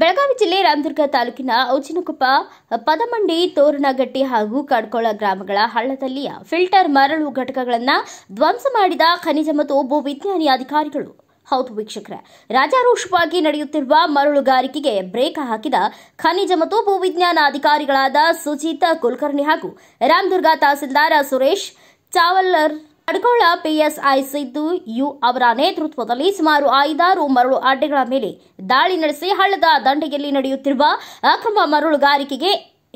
ಬೆಳಗಾವಿ ಜಿಲ್ಲೆ ರಾಮದುರ್ಗ ತಾಲೂಕಿನ ಔಚಿನಕೊಪ್ಪ ಪದಮಂಡಿ ತೋರಣಗಟ್ಟಿ ಹಾಗೂ ಕಡ್ಕೊಳ ಗ್ರಾಮಗಳ ಹಳ್ಳದಲ್ಲಿಯ ಫಿಲ್ಟರ್ ಮರಳು ಘಟಕಗಳನ್ನು ಧ್ವಂಸ ಮಾಡಿದ ಖನಿಜ ಮತ್ತು ಭೂ ವಿಜ್ಞಾನಿ ಅಧಿಕಾರಿಗಳು ಹೌದು ವೀಕ್ಷಕರ ರಾಜಾರೋಷವಾಗಿ ನಡೆಯುತ್ತಿರುವ ಮರಳುಗಾರಿಕೆಗೆ ಬ್ರೇಕ್ ಹಾಕಿದ ಖನಿಜ ಮತ್ತು ಭೂವಿಜ್ಞಾನ ಅಧಿಕಾರಿಗಳಾದ ಸುಜೀತ ಕುಲಕರ್ಣಿ ಹಾಗೂ ರಾಮದುರ್ಗ ತಹಸೀಲ್ದಾರ್ ಸುರೇಶ್ ಚಾವಲ್ಲರ್ ಅಡ್ಕೋಳ ಪಿಎಸ್ಐ ಸಿದ್ದು ಯು ಅವರ ನೇತೃತ್ವದಲ್ಲಿ ಸುಮಾರು ಐದಾರು ಮರಳು ಅಡ್ಡೆಗಳ ಮೇಲೆ ದಾಳಿ ನಡೆಸಿ ಹಳ್ಳದ ದಂಡೆಯಲ್ಲಿ ನಡೆಯುತ್ತಿರುವ ಅಕ್ರಮ ಮರಳುಗಾರಿಕೆಗೆ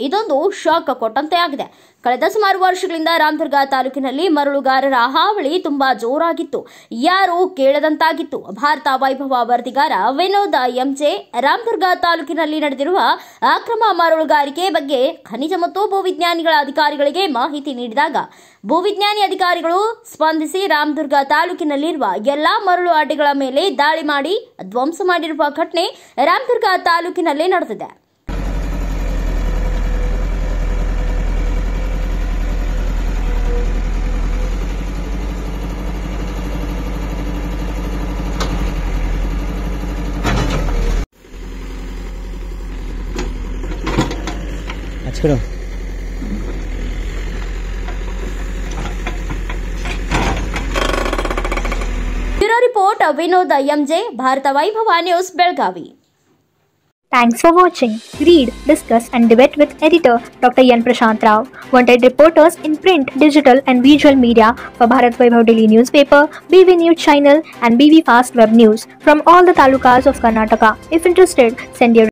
ಇದೊಂದು ಶಾಕ್ ಕೊಟ್ಟಂತೆ ಆಗಿದೆ ಕಳೆದ ಸುಮಾರು ವರ್ಷಗಳಿಂದ ರಾಮದುರ್ಗ ತಾಲೂಕಿನಲ್ಲಿ ಮರಳುಗಾರರ ಹಾವಳಿ ತುಂಬಾ ಜೋರಾಗಿತ್ತು ಯಾರು ಕೇಳದಂತಾಗಿತ್ತು ಭಾರತ ವೈಭವ ವರದಿಗಾರ ವಿನೋದ ಎಂಜೆ ರಾಮದುರ್ಗ ತಾಲೂಕಿನಲ್ಲಿ ನಡೆದಿರುವ ಅಕ್ರಮ ಮರಳುಗಾರಿಕೆ ಬಗ್ಗೆ ಖನಿಜ ಮತ್ತು ಭೂವಿಜ್ಞಾನಿಗಳ ಅಧಿಕಾರಿಗಳಿಗೆ ಮಾಹಿತಿ ನೀಡಿದಾಗ ಭೂವಿಜ್ಞಾನಿ ಅಧಿಕಾರಿಗಳು ಸ್ಪಂದಿಸಿ ರಾಮದುರ್ಗ ತಾಲೂಕಿನಲ್ಲಿರುವ ಎಲ್ಲಾ ಮರಳು ಅಡ್ಡೆಗಳ ಮೇಲೆ ದಾಳಿ ಮಾಡಿ ಧ್ವಂಸ ಮಾಡಿರುವ ಘಟನೆ ರಾಮದುರ್ಗ ತಾಲೂಕಿನಲ್ಲೇ ನಡೆದಿದೆ Let's go. Bureau report Vinod M J Bharat Vaibhav news Belgavi. Thanks for watching. Read, discuss, and debate with editor Dr. Yan Prashant Rao. Wanted reporters in print, digital, and visual media for Bharat Vaibhav Daily Newspaper, BV News Channel, and BV Fast Web News from all the talukas of Karnataka. If interested, send your